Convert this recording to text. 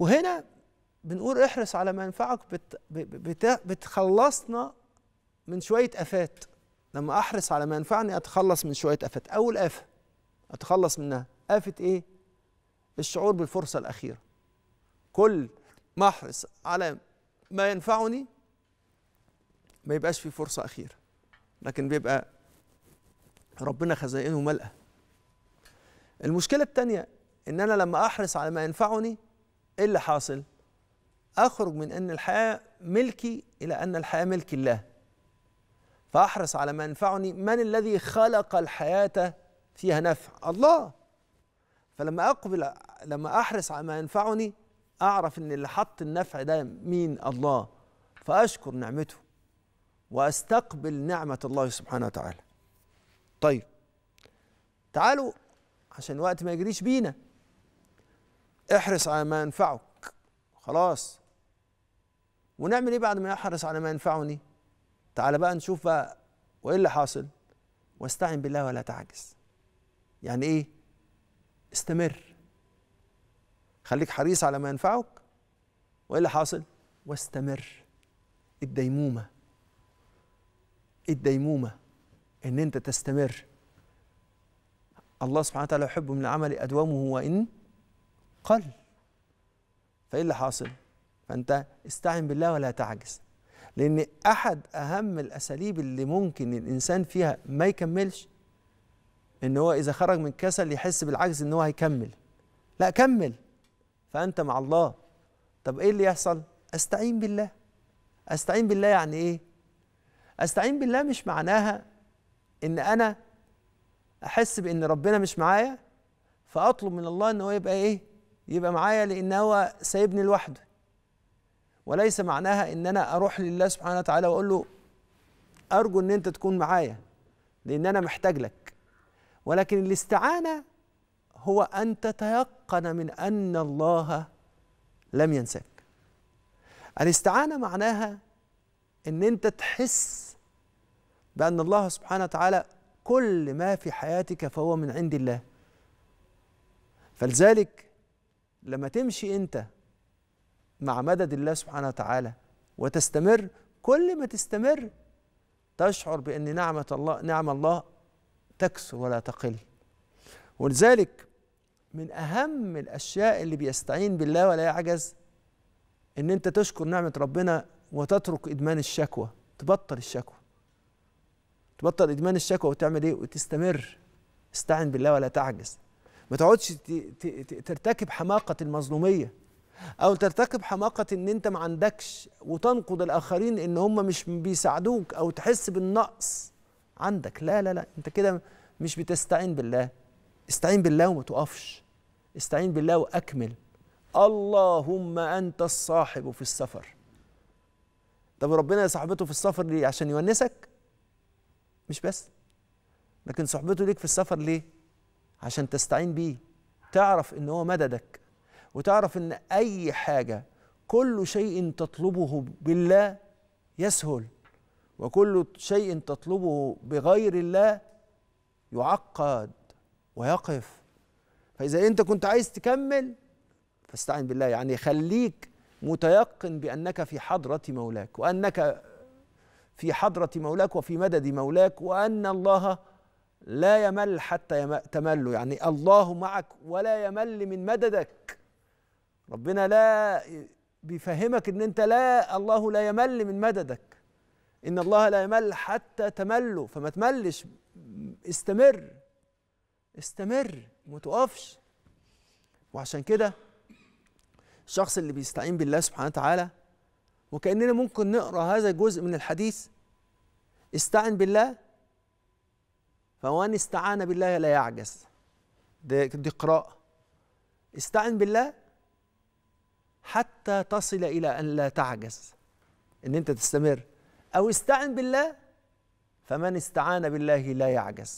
وهنا بنقول احرص على ما ينفعك بتخلصنا من شوية آفات لما أحرص على ما ينفعني أتخلص من شوية آفات أول آفة أتخلص منها آفة إيه؟ الشعور بالفرصة الأخيرة كل ما أحرص على ما ينفعني ما يبقاش في فرصة أخيرة لكن بيبقى ربنا خزائنه ملأة المشكلة الثانية إن أنا لما أحرص على ما ينفعني ايه اللي حاصل اخرج من ان الحياه ملكي الى ان الحياه ملك الله فاحرص على ما ينفعني من الذي خلق الحياه فيها نفع الله فلما اقبل لما احرص على ما ينفعني اعرف ان اللي حط النفع ده مين الله فاشكر نعمته واستقبل نعمه الله سبحانه وتعالى طيب تعالوا عشان الوقت ما يجريش بينا احرص على ما ينفعك خلاص ونعمل ايه بعد ما احرص على ما ينفعني تعال بقى نشوف بقى وايه اللي حاصل واستعن بالله ولا تعجز يعني ايه استمر خليك حريص على ما ينفعك وايه اللي حاصل واستمر الديمومه الديمومه ان انت تستمر الله سبحانه وتعالى يحب من العمل ادومه وان قل فايه اللي حاصل فانت استعن بالله ولا تعجز لان احد اهم الاساليب اللي ممكن الانسان فيها ما يكملش ان هو اذا خرج من الكسل يحس بالعجز ان هو هيكمل لا كمل فانت مع الله طب ايه اللي يحصل استعين بالله استعين بالله يعني ايه استعين بالله مش معناها ان انا احس بان ربنا مش معايا فاطلب من الله ان هو يبقى ايه يبقى معايا لان هو سايبني لوحده وليس معناها ان انا اروح لله سبحانه وتعالى واقول له ارجو ان انت تكون معايا لان انا محتاج لك ولكن الاستعانه هو ان تتيقن من ان الله لم ينساك الاستعانه معناها ان انت تحس بان الله سبحانه وتعالى كل ما في حياتك فهو من عند الله فلذلك لما تمشي انت مع مدد الله سبحانه وتعالى وتستمر كل ما تستمر تشعر بان نعمه الله نعم الله تكثر ولا تقل ولذلك من اهم الاشياء اللي بيستعين بالله ولا يعجز ان انت تشكر نعمه ربنا وتترك ادمان الشكوى تبطل الشكوى تبطل ادمان الشكوى وتعمل ايه وتستمر استعن بالله ولا تعجز ما تقعدش ترتكب حماقه المظلوميه او ترتكب حماقه ان انت ما عندكش وتنقد الاخرين ان هم مش بيساعدوك او تحس بالنقص عندك لا لا لا انت كده مش بتستعين بالله استعين بالله وما تقفش استعين بالله واكمل اللهم انت الصاحب في السفر طب ربنا صاحبته في السفر ليه عشان يونسك مش بس لكن صحبته ليك في السفر ليه عشان تستعين بيه تعرف ان هو مددك وتعرف ان اي حاجه كل شيء تطلبه بالله يسهل وكل شيء تطلبه بغير الله يعقد ويقف فاذا انت كنت عايز تكمل فاستعن بالله يعني خليك متيقن بانك في حضره مولاك وانك في حضره مولاك وفي مدد مولاك وان الله لا يمل حتى تمل يعني الله معك ولا يمل من مددك ربنا لا بيفهمك ان انت لا الله لا يمل من مددك ان الله لا يمل حتى تمل فما تملش استمر استمر ما تقفش وعشان كده الشخص اللي بيستعين بالله سبحانه وتعالى وكاننا ممكن نقرا هذا الجزء من الحديث استعن بالله فمن استعان بالله لا يعجز دي, قراءة استعن بالله حتى تصل إلى أن لا تعجز إن أنت تستمر أو استعن بالله فمن استعان بالله لا يعجز